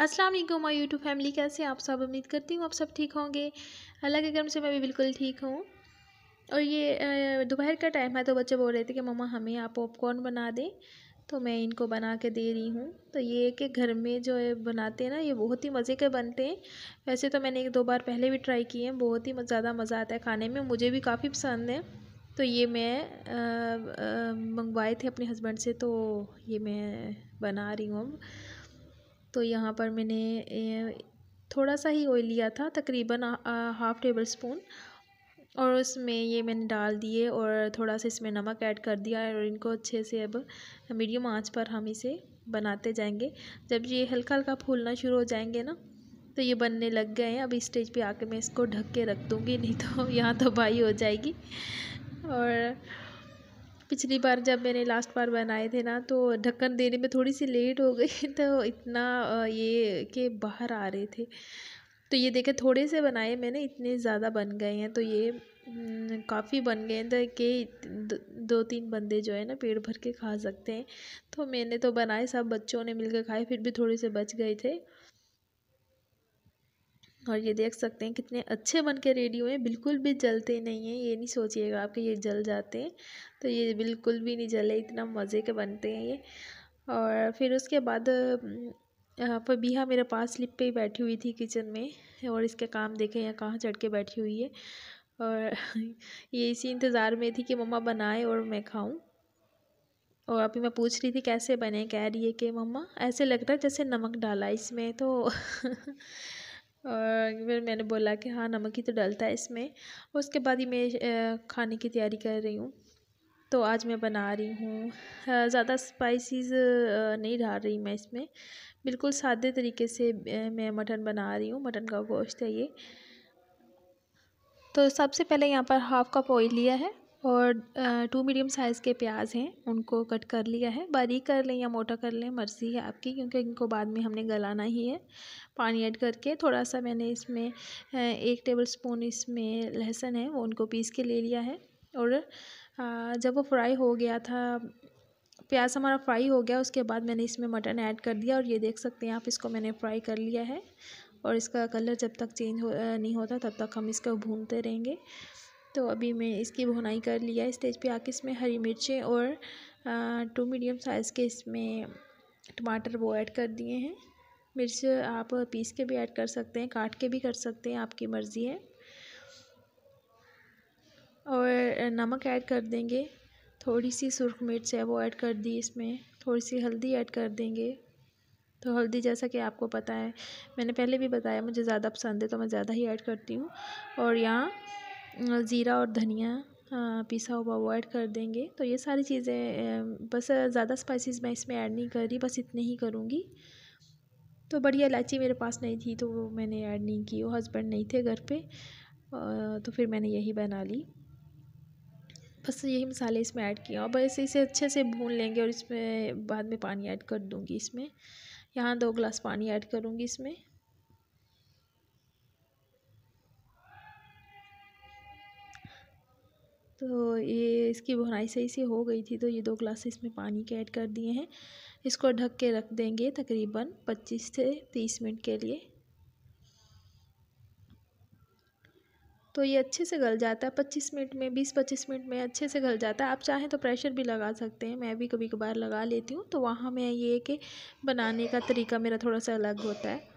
अस्सलाम वालेकुम my YouTube family कैसे आप सब उम्मीद करती हूँ आप सब ठीक होंगे अल्लाह के गर्म से मैं भी बिल्कुल ठीक हूँ और ये दोपहर का टाइम है तो बच्चे बोल रहे थे कि मम्मा हमें आप पॉपकॉर्न बना दें तो मैं इनको बना के दे रही हूँ तो ये कि घर में जो है बनाते हैं ना ये बहुत ही मज़े के बनते हैं वैसे तो मैंने एक दो बार पहले भी ट्राई किए हैं बहुत ही ज़्यादा मज़ा आता है खाने में मुझे भी काफ़ी पसंद है तो ये मैं मंगवाए थे अपने हस्बैंड से तो ये मैं बना रही हूँ अब तो यहाँ पर मैंने थोड़ा सा ही ऑयल लिया था तकरीबन हाफ़ टेबल स्पून और उसमें ये मैंने डाल दिए और थोड़ा सा इसमें नमक ऐड कर दिया और इनको अच्छे से अब मीडियम आंच पर हम इसे बनाते जाएंगे जब ये हल्का हल्का फूलना शुरू हो जाएंगे ना तो ये बनने लग गए हैं अब इस स्टेज पे आके मैं इसको ढक के रख दूँगी नहीं तो यहाँ तबाही बाई हो जाएगी और पिछली बार जब मैंने लास्ट बार बनाए थे ना तो ढक्कन देने में थोड़ी सी लेट हो गई तो इतना ये के बाहर आ रहे थे तो ये देखे थोड़े से बनाए मैंने इतने ज़्यादा बन गए हैं तो ये हम्म, काफ़ी बन गए हैं तो के दो, दो तीन बंदे जो है ना पेट भर के खा सकते हैं तो मैंने तो बनाए सब बच्चों ने मिलकर खाए फिर भी थोड़े से बच गए थे और ये देख सकते हैं कितने अच्छे बन के रेडी हुए बिल्कुल भी जलते नहीं हैं ये नहीं सोचिएगा आपके ये जल जाते हैं तो ये बिल्कुल भी नहीं जले इतना मज़े के बनते हैं ये और फिर उसके बाद फबीहा मेरे पास स्लिप पे ही बैठी हुई थी किचन में और इसके काम देखे यहाँ कहाँ चढ़ के बैठी हुई है और ये इसी इंतज़ार में थी कि मम्मा बनाए और मैं खाऊं और अभी मैं पूछ रही थी कैसे बने कह रही है कि मम्मा ऐसे लग रहा है जैसे नमक डाला इसमें तो और फिर मैंने बोला कि हाँ नमक ही तो डलता है इसमें उसके बाद ही मैं खाने की तैयारी कर रही हूँ तो आज मैं बना रही हूँ ज़्यादा स्पाइसीज़ नहीं डाल रही मैं इसमें बिल्कुल सादे तरीके से मैं मटन बना रही हूँ मटन का गोश्त है ये तो सबसे पहले यहाँ पर हाफ़ कप ऑयल लिया है और टू मीडियम साइज़ के प्याज हैं उनको कट कर लिया है बारीक कर लें या मोटा कर लें मर्ज़ी है आपकी क्योंकि इनको बाद में हमने गलाना ही है पानी ऐड करके थोड़ा सा मैंने इसमें एक टेबल स्पून इसमें लहसुन है वो उनको पीस के ले लिया है और जब वो फ्राई हो गया था प्याज हमारा फ्राई हो गया उसके बाद मैंने इसमें मटन ऐड कर दिया और ये देख सकते हैं आप इसको मैंने फ्राई कर लिया है और इसका कलर जब तक चेंज हो नहीं होता तब तक हम इसको भूनते रहेंगे तो अभी मैं इसकी भुनाई कर लिया स्टेज पे आके इसमें हरी मिर्चें और टू मीडियम साइज़ के इसमें टमाटर वो ऐड कर दिए हैं मिर्च आप पीस के भी ऐड कर सकते हैं काट के भी कर सकते हैं आपकी मर्ज़ी है और नमक ऐड कर देंगे थोड़ी सी सुरख मिर्च है वो ऐड कर दी इसमें थोड़ी सी हल्दी ऐड कर देंगे तो हल्दी जैसा कि आपको पता है मैंने पहले भी बताया मुझे ज़्यादा पसंद है तो मैं ज़्यादा ही ऐड करती हूँ और यहाँ ज़ीरा और धनिया पिसा हुआ अवॉइड कर देंगे तो ये सारी चीज़ें बस ज़्यादा स्पाइसेस मैं इसमें ऐड नहीं कर रही बस इतने ही करूँगी तो बढ़िया इलायची मेरे पास नहीं थी तो वो मैंने ऐड नहीं की वो हस्बैंड नहीं थे घर पे तो फिर मैंने यही बना ली बस यही मसाले इसमें ऐड किए और बस इसे अच्छे से भून लेंगे और इसमें बाद में पानी ऐड कर दूँगी इसमें यहाँ दो ग्लास पानी ऐड करूँगी इसमें तो ये इसकी भुनाई सही से हो गई थी तो ये दो ग्लास इसमें पानी के ऐड कर दिए हैं इसको ढक के रख देंगे तकरीबन 25 से 30 मिनट के लिए तो ये अच्छे से गल जाता है 25 मिनट में 20-25 मिनट में अच्छे से गल जाता है आप चाहें तो प्रेशर भी लगा सकते हैं मैं भी कभी कभार लगा लेती हूँ तो वहाँ मैं ये कि बनाने का तरीका मेरा थोड़ा सा अलग होता है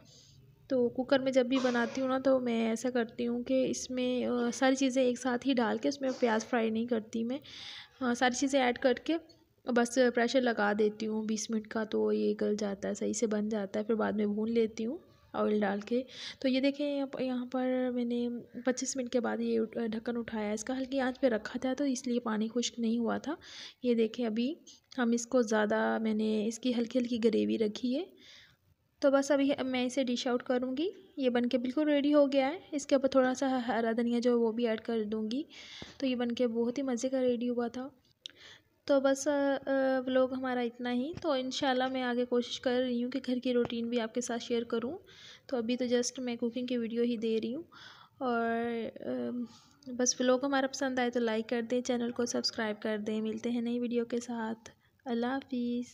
तो कुकर में जब भी बनाती हूँ ना तो मैं ऐसा करती हूँ कि इसमें सारी चीज़ें एक साथ ही डाल के उसमें प्याज फ्राई नहीं करती मैं सारी चीज़ें ऐड करके बस प्रेशर लगा देती हूँ बीस मिनट का तो ये गल जाता है सही से बन जाता है फिर बाद में भून लेती हूँ ऑयल डाल के तो ये देखें यहाँ पर मैंने 25 मिनट के बाद ये ढक्कन उठाया इसका हल्की आंच पे रखा था तो इसलिए पानी खुश्क नहीं हुआ था ये देखें अभी हम इसको ज़्यादा मैंने इसकी हल्की हल्की ग्रेवी रखी है तो बस अभी अब मैं इसे डिश आउट करूँगी ये बन के बिल्कुल रेडी हो गया है इसके ऊपर थोड़ा सा हरा धनिया जो है वो भी ऐड कर दूँगी तो ये बन के बहुत ही मज़े का रेडी हुआ था तो बस व्लॉग हमारा इतना ही तो इन मैं आगे कोशिश कर रही हूँ कि घर की रूटीन भी आपके साथ शेयर करूँ तो अभी तो जस्ट मैं कुकिंग की वीडियो ही दे रही हूँ और बस व्लॉग हमारा पसंद आए तो लाइक कर दें चैनल को सब्सक्राइब कर दें मिलते हैं नई वीडियो के साथ अल्लाह हाफिज़